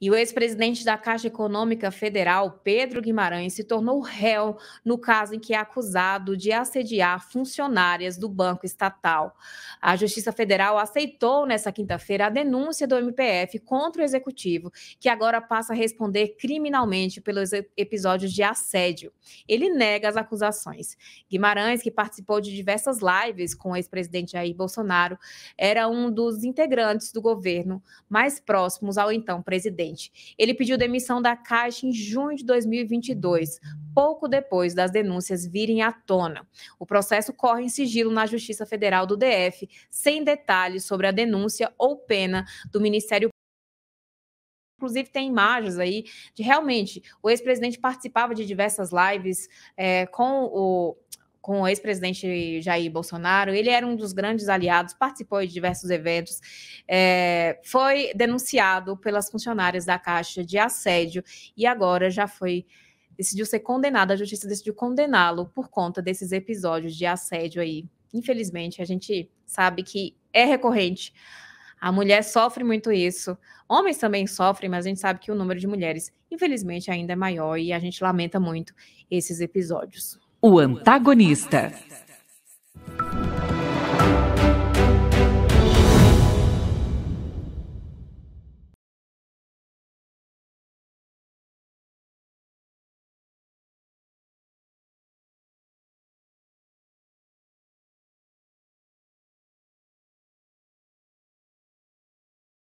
E o ex-presidente da Caixa Econômica Federal, Pedro Guimarães, se tornou réu no caso em que é acusado de assediar funcionárias do Banco Estatal. A Justiça Federal aceitou nessa quinta-feira a denúncia do MPF contra o executivo, que agora passa a responder criminalmente pelos episódios de assédio. Ele nega as acusações. Guimarães, que participou de diversas lives com o ex-presidente Jair Bolsonaro, era um dos integrantes do governo mais próximos ao então presidente presidente. Ele pediu demissão da Caixa em junho de 2022, pouco depois das denúncias virem à tona. O processo corre em sigilo na Justiça Federal do DF, sem detalhes sobre a denúncia ou pena do Ministério Inclusive, tem imagens aí de realmente o ex-presidente participava de diversas lives é, com o, com o ex-presidente Jair Bolsonaro. Ele era um dos grandes aliados, participou de diversos eventos, é, foi denunciado pelas funcionárias da Caixa de assédio e agora já foi decidiu ser condenado. A justiça decidiu condená-lo por conta desses episódios de assédio aí. Infelizmente, a gente sabe que é recorrente. A mulher sofre muito isso. Homens também sofrem, mas a gente sabe que o número de mulheres, infelizmente, ainda é maior e a gente lamenta muito esses episódios. O antagonista.